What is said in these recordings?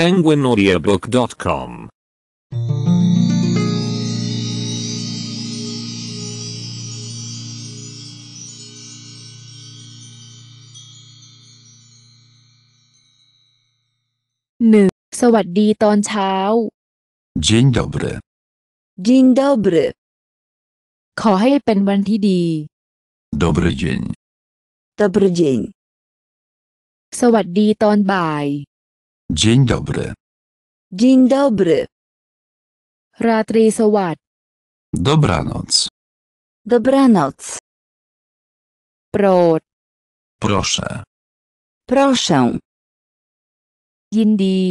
penguinaudiobook.com หนึ่งสวัสดีตอนเช้าจินดอบร์จินดอบร์ขอให้เป็นวันที่ดีดอบร์จินดอบร์จินสวัสดีตอนบ่าย Dzień dobry. Dzień dobry. ราตรีสวัสดิ์ Dobranoc. Dobranoc. Pro. Proszę. Proszę. ยินดี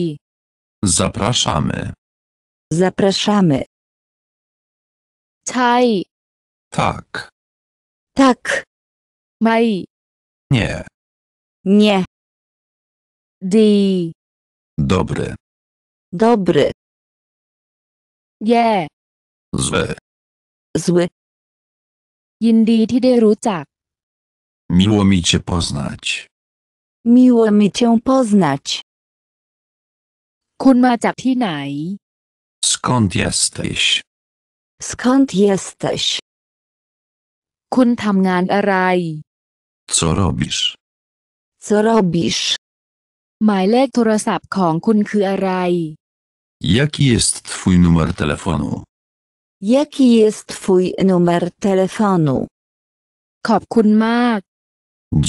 Zapraszamy. Zapraszamy. ใช่ Tak. Tak. Mai. Nie. Nie. Di. Dobry. Dobry. Nie. Zły. Zły. ยินดีที่ได้รู้จัก Miło mi cię poznać. Miło mi cię poznać. คุณมาจากที่ไหน Skąd jesteś? Skąd jesteś? คุณทำงานอะไร Co robisz? Co robisz? หมายเลขโทรศัพท์ของคุณคืออะไร Jaki jest twój numer telefonu? Jaki jest twój numer telefonu? ขอบคุณมาก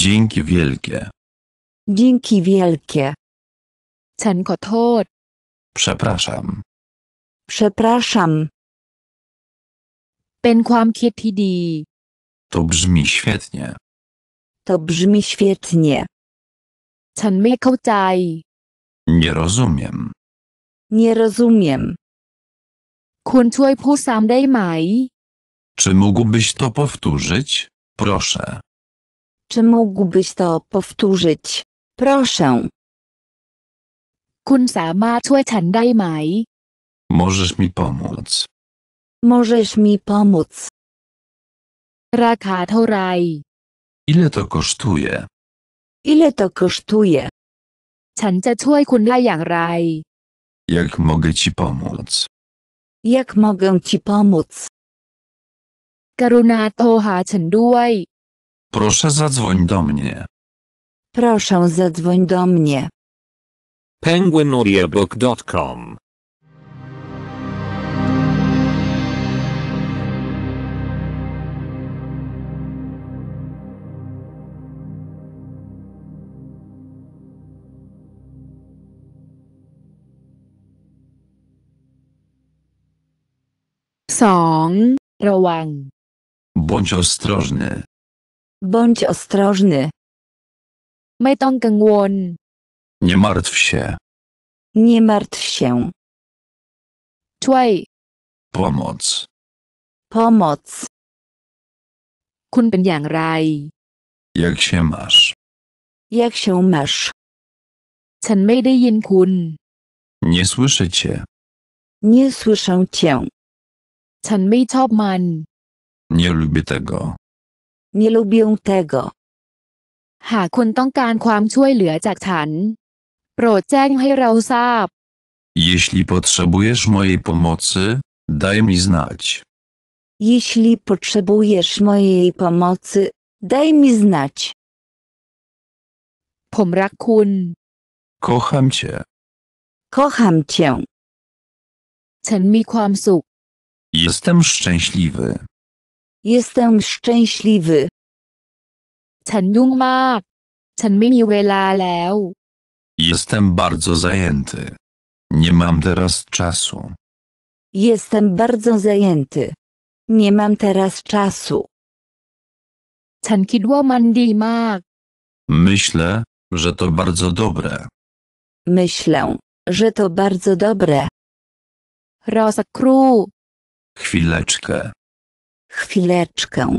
Dzięki wielkie. Dzięki wielkie. ฉันขอโทษ Przepraszam. Przepraszam. เป็นความคิดที่ดี To brzmi świetnie. To brzmi świetnie. ฉันไม่เข้าใจ Nie rozumiem. Nie rozumiem. คุณช่วยพูดซ้ำได้ไหม Czy mógłbyś to powtórzyć? Proszę. Czy mógłbyś to powtórzyć? Proszę. คุณสามารถช่วยฉันได้ไหม Możesz mi pomóc. Możesz mi pomóc. ราคาเท่าไหร่ Ile to kosztuje? Ile to kosztuje? ฉันจะช่วยคุณได้อย่างไร Jak mogę ci pomóc? Jak mogę ci pomóc? กรุณาโทรหาฉันด้วย Proszę zadzwoń do mnie. Proszę zadzwoń do mnie. penguinaudiobooks.com 2. ระวัง Bądź ostrożny. Bądź ostrożny. ไม่ต้องกังวล Nie martw się. Nie martw się. ช่วย Pomoc. Pomoc. raj. Jak się masz? Jak się masz? ฉันไม่ได้ยินคุณ Nie słyszę cię. Nie słyszę cię. ฉันไม่ชอบมัน Nie lubię tego. Nie lubię tego. หากคุณต้องการความช่วยเหลือจากฉันโปรดแจ้งให้เราทราบ Jeśli potrzebujesz mojej pomocy, daj mi znać. Jeśli potrzebujesz mojej pomocy, daj mi znać. ผมรักคุณ Kocham cię. Kocham cię. ฉันมีความสุข Jestem szczęśliwy. Jestem szczęśliwy. Jestem bardzo zajęty. Nie mam teraz czasu. Jestem bardzo zajęty. Nie mam teraz czasu. Myślę, że to bardzo dobre. Myślę, że to bardzo dobre. รอสักครู่ Chwileczkę. Chwileczkę.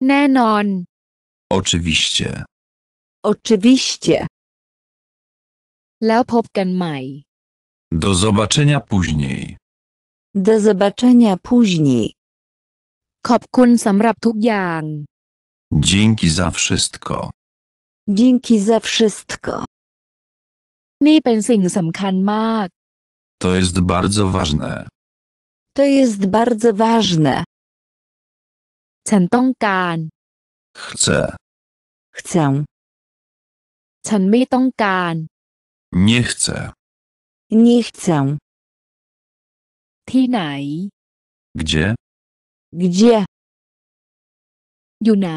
Nenon. Oczywiście. Oczywiście. mai. Do zobaczenia później. Do zobaczenia później. Kopkun ขอบคุณสำหรับทุกอย่าง Dzięki za wszystko. Dzięki za wszystko. นี่เป็นสิ่งสำคัญมาก To jest bardzo ważne. To jest bardzo ważne. Chcę. Chcę. Chcę. ฉันไม่ต้องการ Nie chcę. Nie chcę. ที่ไหน Gdzie? Gdzie? อยู่ไหน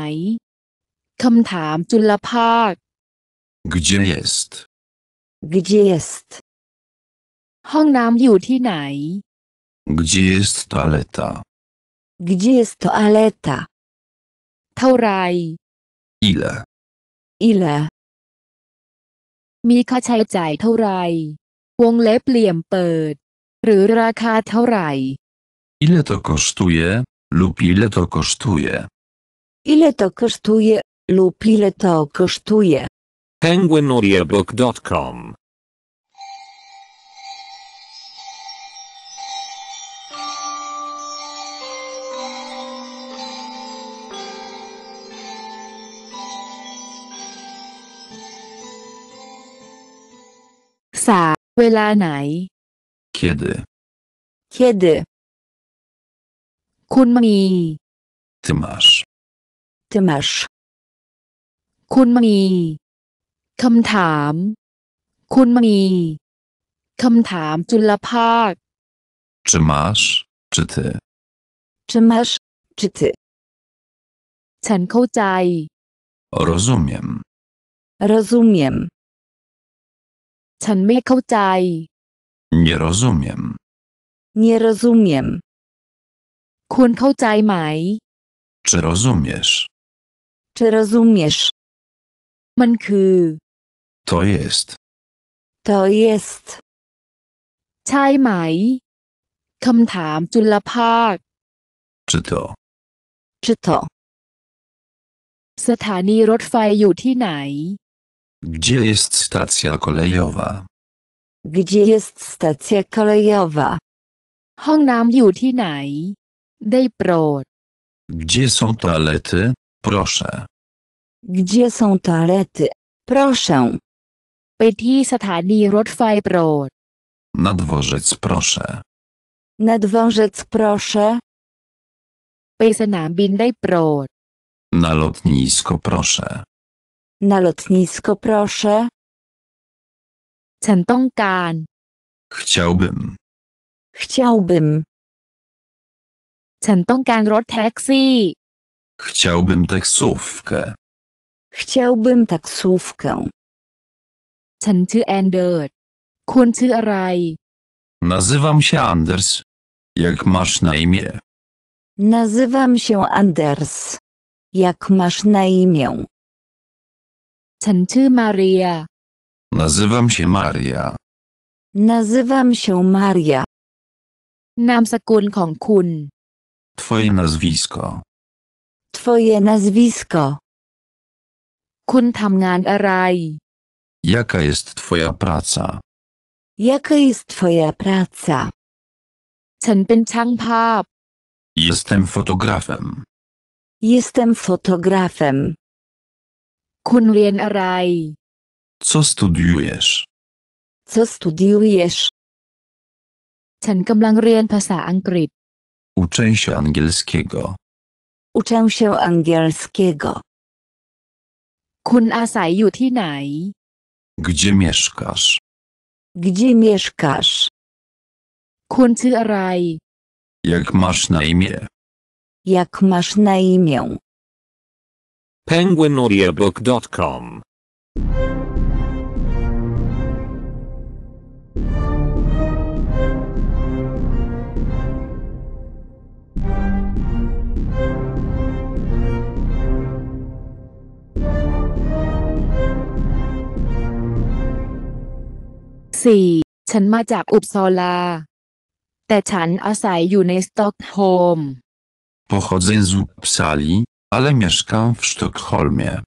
Park. Gdzie jest? Gdzie jest? ห้องน้ำอยู่ที่ไหน gdzie jest toaleta? Gdzie jest toaleta? Taurai. Ile? Ile? Mi ka czaj czaj tauraj. วงเล็บเหลี่ยมเปิดหรือราคาเท่าไหร่ Ile to kosztuje lub ile to kosztuje? Ile to kosztuje lub ile to kosztuje? PenguinAudioBook.com ษาเวลาไหน Kiedy? Kiedy? คุณมี Ty masz. Ty masz. คุณมีคำถาม คุณมีคำถามจุลภาค Czy masz? Czy ty? Czy masz? Czy ty? ฉันเข้าใจ Rozumiem. Rozumiem. ฉันไม่เข้าใจ Nie rozumiem. Nie rozumiem. ควรเข้าใจไหม Czy rozumiesz? Czy rozumiesz? มันคือ To jest. To jest. ใช่ไหมคำถามจุลภาค Czy to? Czy to? สถานีรถไฟอยู่ที่ไหน gdzie jest stacja kolejowa? gdzie jest stacja kolejowa? ห้องน้ำอยู่ที่ไหนได้โปรด Gdzie są toalety? Proszę. Gdzie są toalety? Proszę. ไปที่สถานีรถไฟโปรด Na dworzec proszę. Na dworzec proszę. ไปสนามบินได้โปรด Na lotnisko proszę. Na lotnisko proszę. ฉันต้องการ Chciałbym. Chciałbym. ฉันต้องการรถแท็กซี่ Chciałbym taksówkę. Chciałbym taksówkę. ฉันชื่อแอนเดอร์ดคุณชื่ออะไร Nazywam się Anders. Jak masz na imię? Nazywam się Anders. Jak masz na imię? ฉันชื่อมาเรีย Nazywam się Maria. Nazywam się Maria. kun. Twoje nazwisko. Twoje nazwisko. arai. Jaka jest twoja praca? Jaka jest twoja praca? pap. Jestem fotografem. Jestem fotografem arai. Co studiujesz? Co studiujesz? ฉันกำลังเรียนภาษาอังกฤษ Uczę się angielskiego. Uczę się angielskiego. คุณอาศัยอยู่ที่ไหน Gdzie mieszkasz? Gdzie mieszkasz? arai. Jak masz na imię? Jak masz na imię? penguinaudiobook.com สี่ฉันมาจากอุปซอลา แต่ฉันอาศัยอยู่ในสต็อกโฮล์ม p อ c h o d z ę z u p ซาลี ale mieszkam w Sztokholmie.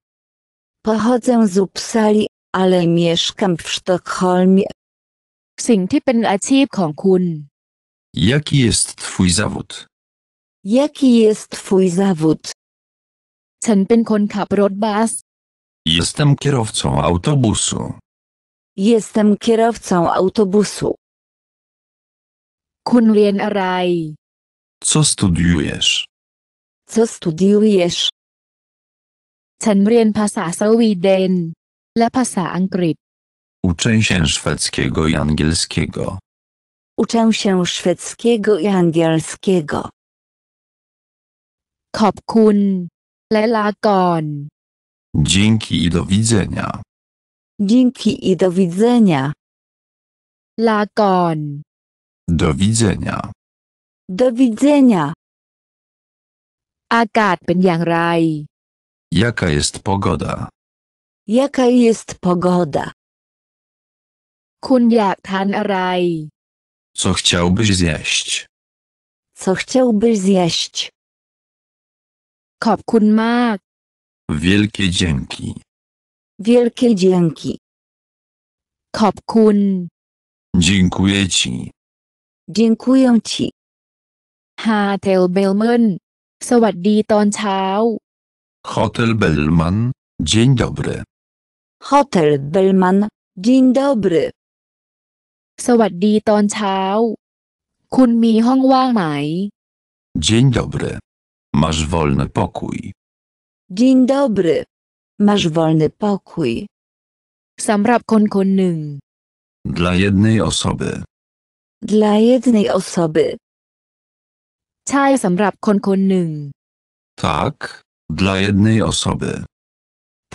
Pochodzę z Uppsali, ale mieszkam w Sztokholmie. สิ่งที่เป็นอาชีพของคุณ Jaki jest twój zawód? Jaki jest twój zawód? ฉันเป็นคนขับรถบัส Jestem kierowcą autobusu. Jestem kierowcą autobusu. คุณเรียนอะไร Co studiujesz? Co studiujesz? ฉันเรียนภาษาสวีเดนและภาษาอังกฤษ Uczę się szwedzkiego i angielskiego. Uczę się szwedzkiego i angielskiego. ขอบคุณและลาก่อน Dzięki i do widzenia. Dzięki i do widzenia. ลาก่อน Do widzenia. Do widzenia rai? Jaka jest pogoda? Jaka jest pogoda? rai. Co chciałbyś zjeść? Co chciałbyś zjeść? Kop kun ma. Wielkie dzięki. Wielkie dzięki. Kop kun. Dziękuję ci. Dziękuję ci. ฮาเทลเบลเมนสวัสดีตอนเช้า Hotel Bellman, dzień dobry. Hotel Bellman, dzień dobry. สวัสดีตอนเช้าคุณมีห้องว่างไหม Dzień dobry. Masz wolny pokój. Dzień dobry. Masz wolny pokój. สำหรับคนคนหนึ่ง Dla jednej osoby. Dla jednej osoby. ช่สำหรับคนคนหนึ่ง Tak, dla jednej osoby.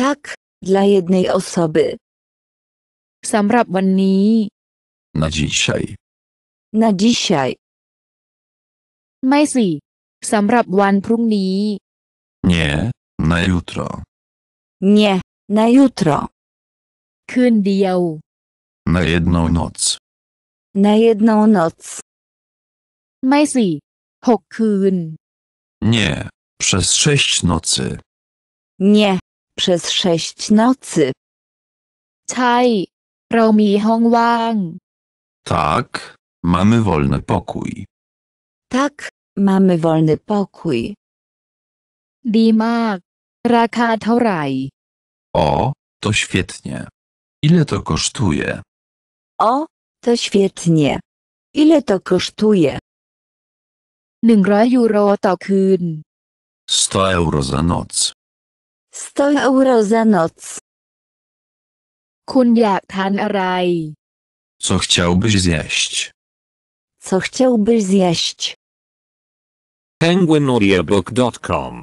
Tak, dla jednej osoby. สำหรับวันนี้ Na dzisiaj. Na dzisiaj. ไม่สิสำหรับวันพรุ่งนี้ Nie, na jutro. Nie, na jutro. คืนเดียว Na jedną noc. Na jedną noc. ไม่สิ6คืน Nie, przez sześć nocy. Nie, przez sześć nocy. ใช่เรามีห้องว่าง Tak, mamy wolny pokój. Tak, mamy wolny pokój. ดีมากราคาเท่าไหร่ O, to świetnie. Ile to kosztuje? O, to świetnie. Ile to kosztuje? 100ยูโรต่อคืน100 euro za noc. 100 euro za noc. คุณอยากทานอะไร Co chciałbyś zjeść? Co chciałbyś zjeść? penguinaudiebook.com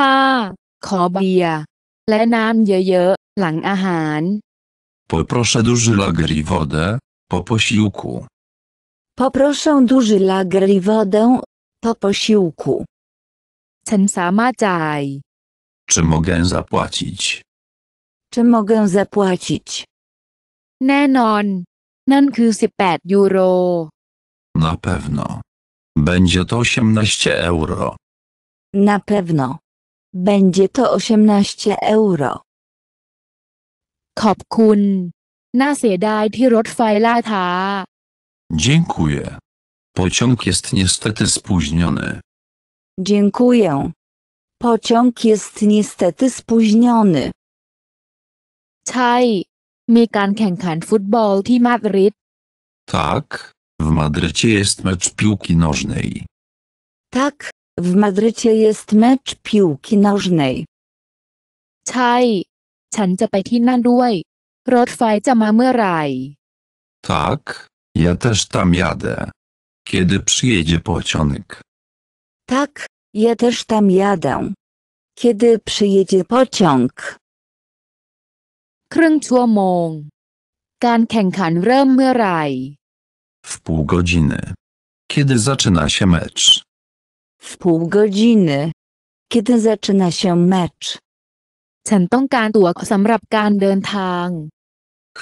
5. Poproszę duży lager i wodę, po posiłku. Poproszę duży lager i wodę, po posiłku. ฉันสามารถจ่าย Czy mogę zapłacić? Czy mogę zapłacić? Nenon. นั่นคือ18 Na pewno. Będzie to 18 euro. Na pewno. Będzie to 18 euro. Kopkun. ขอบคุณน่าเสียดายที่รถไฟล่าช้า Dziękuję. Pociąg jest niestety spóźniony. Dziękuję. Pociąg jest niestety spóźniony. futbol ใช่ Madryt. Tak, w Madrycie jest mecz piłki nożnej. Tak, w Madrycie jest mecz piłki nożnej. Tak, ja też tam jadę. Kiedy przyjedzie pociąg? Tak, ja też tam jadę. Kiedy przyjedzie pociąg? W pół godziny. Kiedy zaczyna się mecz? w pół godziny. Kiedy zaczyna się mecz? ฉันต้องการตั๋วสำหรับการเดินทาง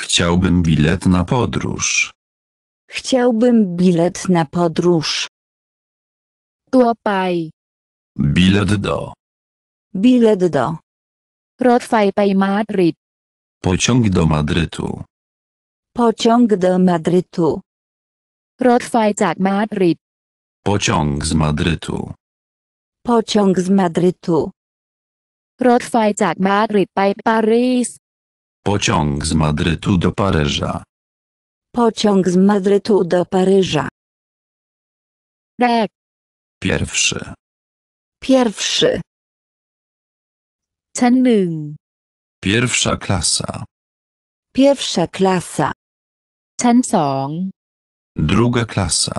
Chciałbym bilet na podróż. Chciałbym bilet na podróż. Tłopaj. Bilet do. Bilet do Madryt. Pociąg do Madrytu. pociąg do Madrytu. Madryt. Pociąg z Madrytu. Pociąg z Madrytu. Paris. Pociąg z Madrytu do Paryża. Pociąg z Madrytu do Paryża. Tak. Pierwszy. Pierwszy. ชั้นหนึ่ง Pierwsza klasa. Pierwsza klasa. ชั้นสอง Druga klasa.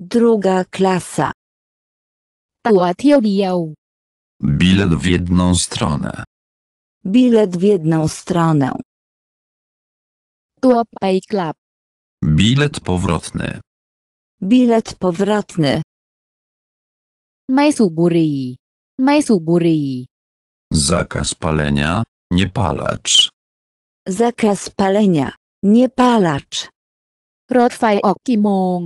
Druga klasa. klasa. ตั๋วเที่ยวเดียว Bilet w jedną stronę. Bilet w jedną stronę. klap. Bilet powrotny. Bilet powrotny. ไม่สูบบุหรี่ไม่สูบบุหรี่ Zakaz palenia, Nie palacz. Zakaz palenia. Nie palacz. Niepalacz. Okimong.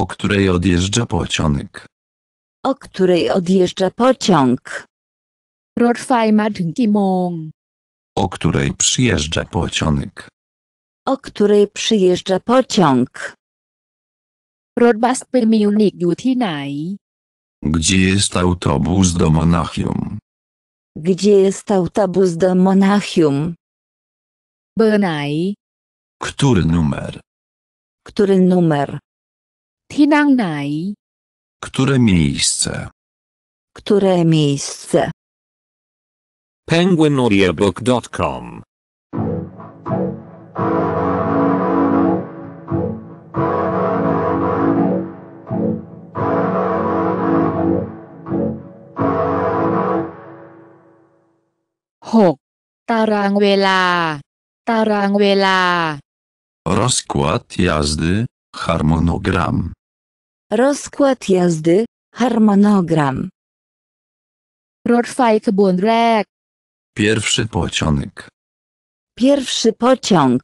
O której odjeżdża pociąg? O której odjeżdża pociąg? รถไฟมาถึงกี่โมง O której przyjeżdża pociąg? O której przyjeżdża pociąg? Gdzie jest autobus do Monachium? Gdzie jest autobus do Monachium? เบอร์ไหน Który numer? Który numer? ที่นั่งไหน Które miejsce? Które miejsce? penguinaudiobook.com Hok. ตารางเวลาตารางเวลา Rozkład jazdy, harmonogram rozkład jazdy, harmonogram. Rod ไฟขบวนแรก Pierwszy pociąg. Pierwszy pociąg.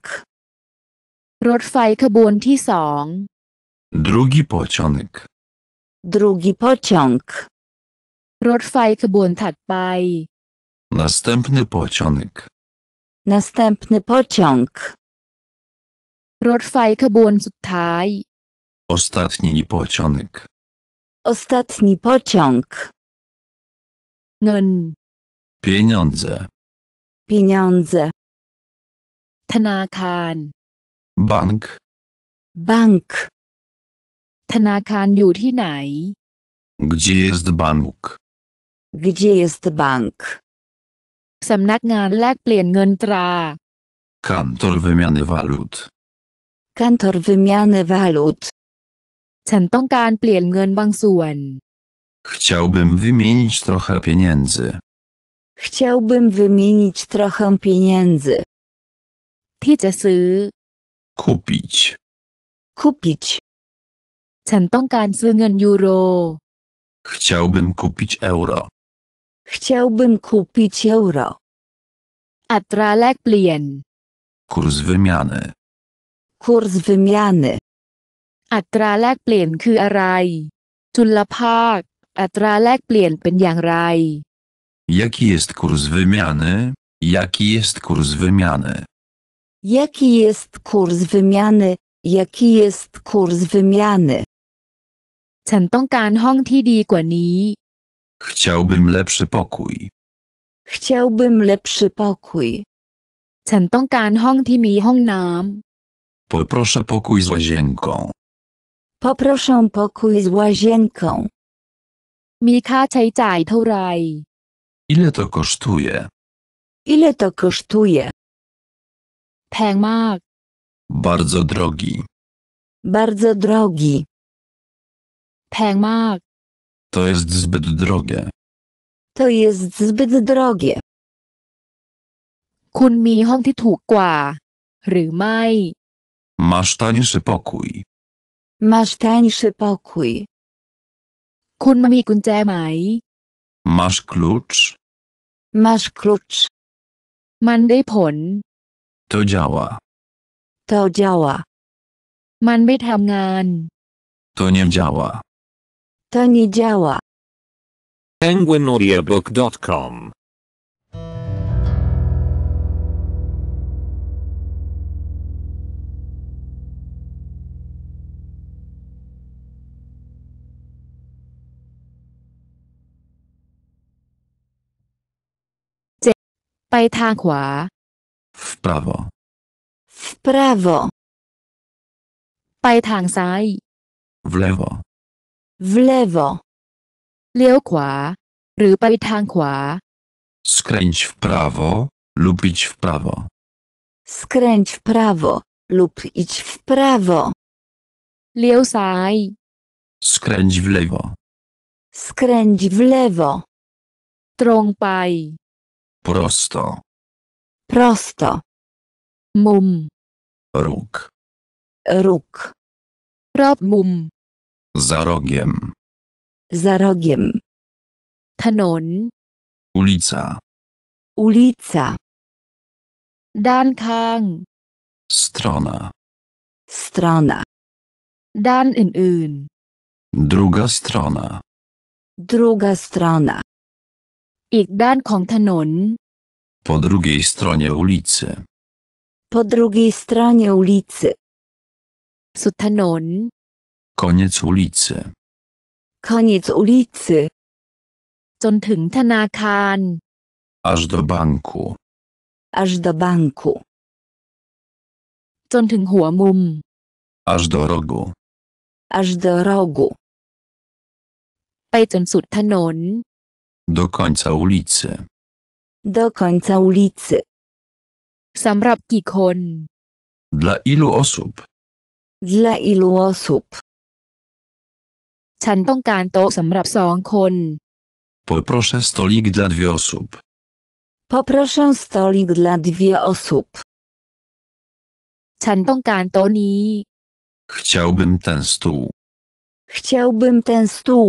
รถไฟขบวนที่สอง Drugi pociąg. Drugi pociąg. รถไฟขบวนถัดไป Następny pociąg. Następny pociąg. รถไฟขบวนสุดท้าย Ostatni pociąg. Ostatni pociąg. Nun. Pieniądze. Pieniądze. Tanakan. Bank. Bank. ธนาคารอยู่ที่ไหน Gdzie jest bank? Gdzie jest bank? สำนักงานแลกเปลี่ยนเงินตรา Kantor wymiany walut. Kantor wymiany walut. ฉันต้องการเปลี่ยนเงินบางส่วน Chciałbym wymienić trochę pieniędzy. Chciałbym wymienić trochę pieniędzy. ที่จะซื้อ Kupić. Kupić. ฉันต้องการซื้อเงินยูโร Chciałbym kupić euro. Chciałbym kupić euro. อัตราแลกเปลี่ยน Kurs wymiany. Kurs wymiany. อัตราแลกเปลี่ยนคืออะไรจุลภาคอัตราแลกเปลี่ยนเป็นอย่างไร Jaki jest kurs wymiany? Jaki jest kurs wymiany? Jaki jest kurs wymiany? Jaki jest kurs wymiany? ฉันต้องการห้องที่ดีกว่านี้ Chciałbym lepszy pokój. Chciałbym lepszy pokój. ฉันต้องการห้องที่มีห้องน้ำ Poproszę pokój z łazienką. Poproszę pokój z łazienką. มีค่าใช้จ่ายเท่าไหร่ Ile to kosztuje? Ile to kosztuje? แพงมาก Bardzo drogi. Bardzo drogi. แพงมาก To jest zbyt drogie. To jest zbyt drogie. Kun mi คุณมีห้องที่ถูกกว่าหรือไม่ Masz tańszy pokój. Masz tańszy pokój. คุณมีกุญแจไหม Masz klucz? Masz klucz. มันได้ผล To działa. To działa. มันไม่ทำงาน To nie działa. To nie działa. penguinaudiobook.com ไปทางขวา w prawo, w prawo, ไปทางซ้าย w lewo, w lewo, เลี้ยวขวาหรือไปทางขวา skręć w prawo lub idź w prawo, skręć w prawo lub idź w prawo, เลี้ยวซ้าย skręć w lewo, skręć w lewo, ตรงไป Prosto. Prosto. Mum. Róg. Róg. mum, Za rogiem. Za rogiem. Tanon. Ulica. Ulica. Dan kang. Strona. Strona. Dan in ön. Druga strona. Druga strona. อีกด้านของถนน Po drugiej stronie ulicy. Po drugiej stronie ulicy. สุดถนน Koniec ulicy. Koniec ulicy. จนถึงธนาคาร Aż do banku. Aż do banku. จนถึงหัวมุม Aż do rogu. Aż do rogu. ไปจนสุดถนน do końca ulicy. Do końca ulicy. kikon Dla ilu osób? Dla ilu osób? kon. Poproszę stolik dla dwie osób. Poproszę stolik dla dwie osób. ฉันต้องการโต๊ะนี้ Chciałbym ten stół. Chciałbym ten stół.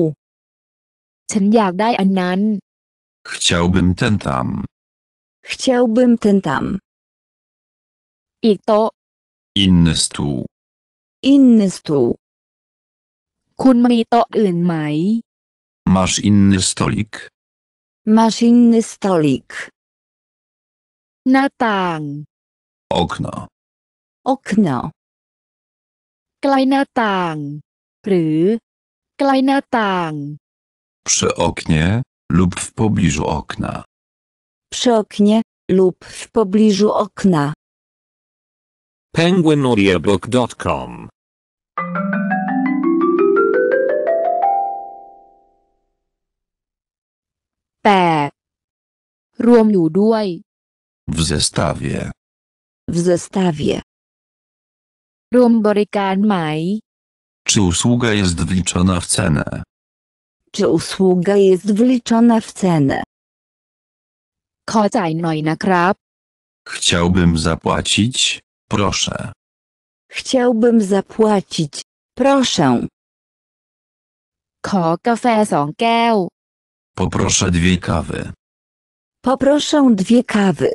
ฉันอยากได้อันนั้น Chciałbym ten tam. Chciałbym ten tam. อีกโต๊ะ Inny stół. Inny stół. คุณมีโต๊ะอื่นไหม Masz inny stolik? Masz inny stolik. หน้าต่าง Okno. Okno. ใกล้หน้าต่าง หรือใกล้หน้าต่าง przy oknie lub w pobliżu okna, przy oknie lub w pobliżu okna. penguinaudiobookcom P. รวมอยู่ด้วย w zestawie, w zestawie. รวมบริการไหม czy usługa jest wliczona w cenę, czy usługa jest wliczona w cenę? krab. Chciałbym zapłacić, proszę. Chciałbym zapłacić, proszę. ขอกาแฟสองแก้ว Poproszę dwie kawy. Poproszę dwie kawy.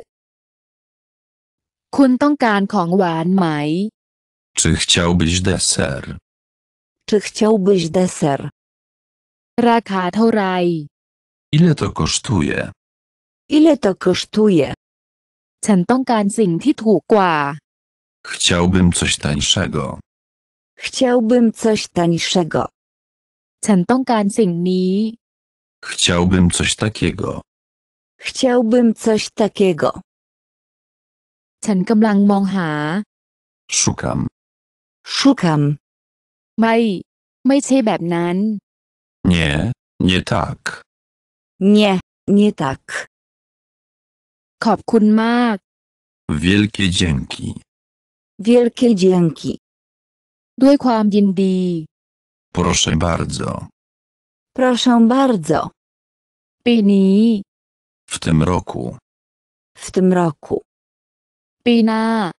mai. Czy chciałbyś deser? Czy chciałbyś deser? ราคาเท่าไหร่ Ile to kosztuje? Ile to kosztuje? Chciałbym coś tańszego. Chciałbym coś tańszego. Chciałbym coś takiego. Chciałbym coś takiego. ฉันกำลังมองหา Szukam. Szukam. ไม่ ไม่ใช่แบบนั้น nie, nie tak. Nie, nie tak. ma. Wielkie dzięki. Wielkie dzięki. ด้วยความยินดี Proszę bardzo. Proszę bardzo. Pini. W tym roku. W tym roku. Pina.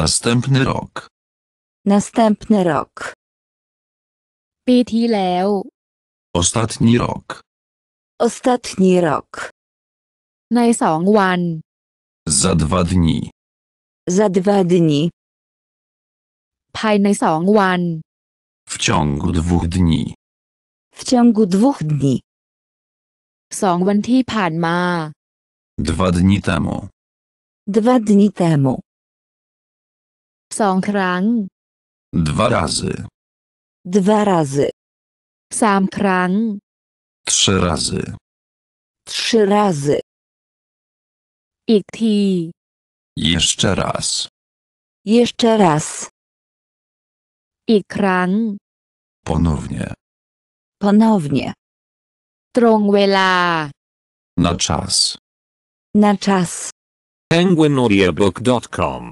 Następny rok. Następny rok. leł. Ostatni rok. Ostatni rok. ในสองวัน Za dwa dni. Za dwa dni. ภายในสองวัน W ciągu dwóch dni. W ciągu dwóch dni. สองวันที่ผ่านมา Dwa dni temu. Dwa dni temu. สองครั้ง Dwa razy. Dwa razy. Trzy razy. trzy razy, i ty, Jeszcze raz. jeszcze raz, i kran, Ponownie. ponownie, ตรงเวลา Na czas. na czas. penguinaudiobook.com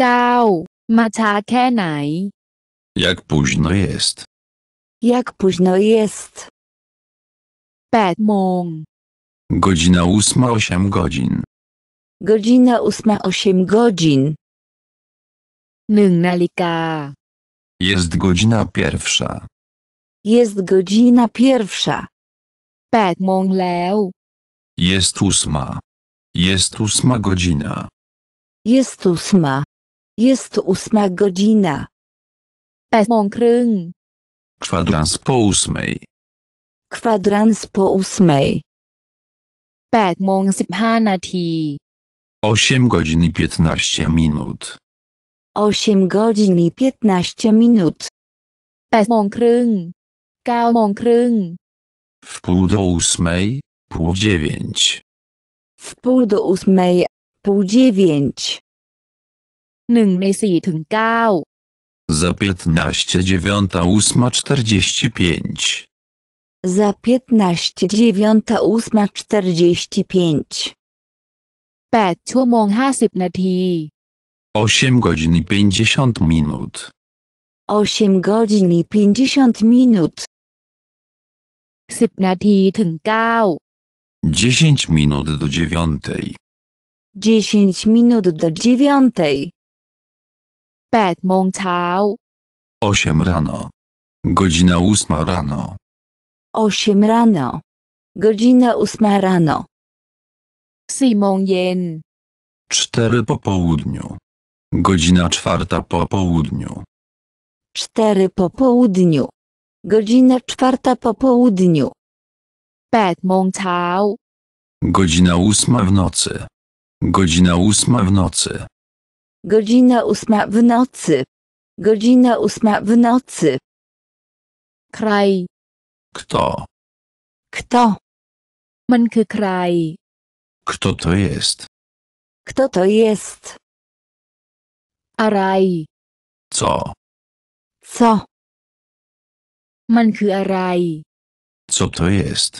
9. Ma ช้าแค่ไหน Jak późno jest? Jak późno jest? Pet mong. Godzina ósma osiem godzin. Godzina ósma osiem godzin. 1 Jest godzina pierwsza. Jest godzina pierwsza. Pet mong leł. Jest ósma. Jest ósma godzina. Jest ósma. Jest ósma godzina. 8โมงครึ่ง Kwadrans po ósmej. Kwadrans po ósmej. 8โมง Osiem godzin i minut. Osiem godzin i 15 minut. 8โมงครึ่ง9โมงครึ่ง W pół do ósmej, pół dziewięć. W pół do ósmej, pół dziewięć. หนึ่งในสี่ถึงเก้า Za piętnaście dziewiąta ósma czterdzieści pięć. Za piętnaście dziewiąta ósma czterdzieści pięć. แปดชั่วโมงห้าสิบนาที Osiem godzin pięćdziesiąt minut. Osiem godzin i pięćdziesiąt minut. สิบนาทีถึงเก้า Dziesięć minut do dziewiątej. Dziesięć minut do dziewiątej. 8โมงเช้า 8 rano. Godzina 8 rano. 8 rano. Godzina 8 rano. 4โมงเย็น 4 po południu. Godzina 4 po południu. 4 po południu. Godzina 4 po południu. 8โมงเช้า Godzina 8 w nocy. Godzina 8 w nocy. Godzina ósma w nocy. Godzina ósma w nocy. Kraj. Kto? Kto? kraj. Kto to jest? Kto to jest? อะไร Co? Co? มันคืออะไร Co to jest?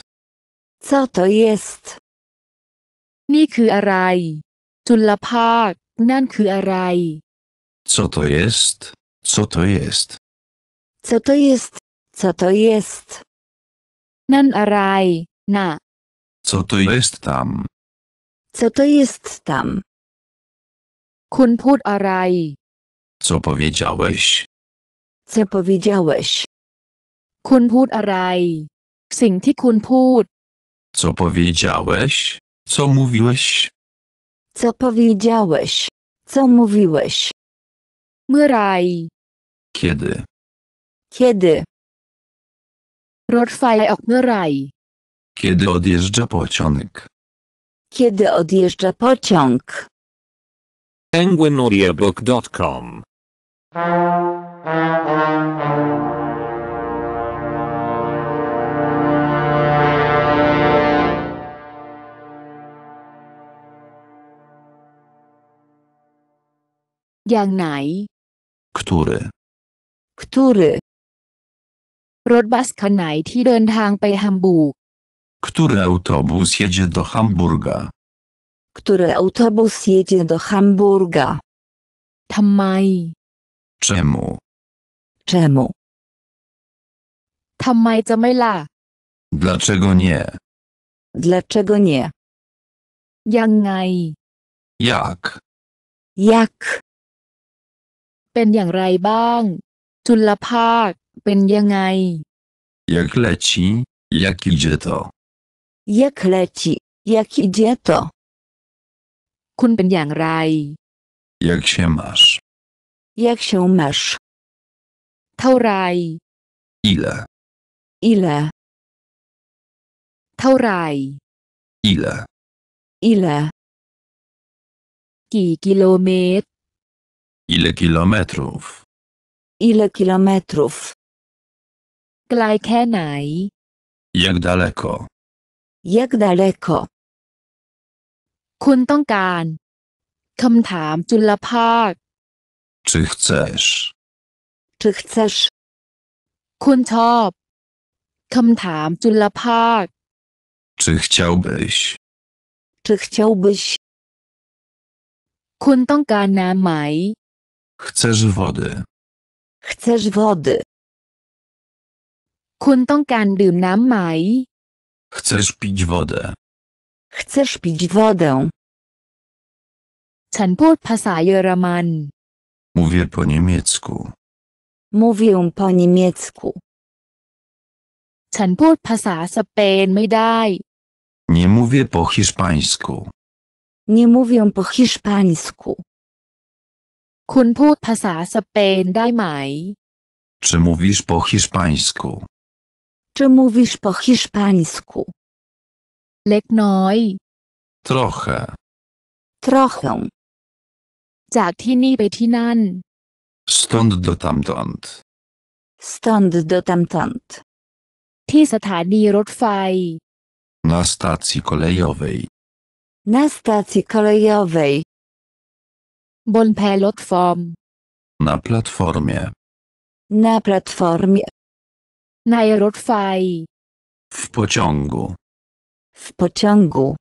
Co to jest? นี่คืออะไรจุลภาคนั่นคืออะไร Co to jest? Co to jest? Co to jest? Co to jest? Na? Co to jest tam? Co to jest tam? arai? Co powiedziałeś? Co powiedziałeś? kun สิ่งที่คุณพูด Co powiedziałeś? Co mówiłeś? Co powiedziałeś? Co mówiłeś? Myraj. Kiedy? Kiedy? Rotfaje ok myraj. Kiedy odjeżdża pociąg? Kiedy odjeżdża pociąg? penguinaudiobook.com naj. który, który รถบัสคันไหนที่เดินทางไปฮัมบูร์ก który autobus jedzie do Hamburga, Który autobus jedzie do Hamburga? Tamaj. czemu, Czemu? ทำไมจะไม่ล่ะ dlaczego nie, Dlaczego nie? ยังไง jak, Jak? เป็นอย่างไรบ้าง จุลภาคเป็นยังไงยักลาชิยักิเจโตยักลาชิยักิเจโตคุณเป็นอย่างไรยักเชมัสยักเชมัสเท่าไรอิละอิละเท่าไรอิละอิละกี่กิโลเมตร Ile kilometrów? Ile kilometrów? ไกลแค่ไหน Jak daleko? Jak daleko? Park. Czy chcesz? Czy chcesz? Park. Czy chciałbyś? Czy chciałbyś? คุณต้องการน้ำไหม Chcesz wody. Chcesz wody. คุณต้องการดื่มน้ำไหม Chcesz pić wodę. Chcesz pić wodę. Ten roman. Mówię po niemiecku. Mówię po niemiecku. Ten daj. Nie mówię po hiszpańsku. Nie mówię po hiszpańsku. คุณพูดภาษาสเปนได้ไหม Czy mówisz po hiszpańsku? Czy mówisz po hiszpańsku? เล็กน้อย Trochę. Trochę. จากที่นี่ไปที่นั่น Stąd do tamtąd. Stąd do tamtąd. ที่สถานีรถไฟ Na stacji kolejowej. Na stacji kolejowej. Bol platform. Na platformie. Na platformie. Na rotfaj. W pociągu. W pociągu.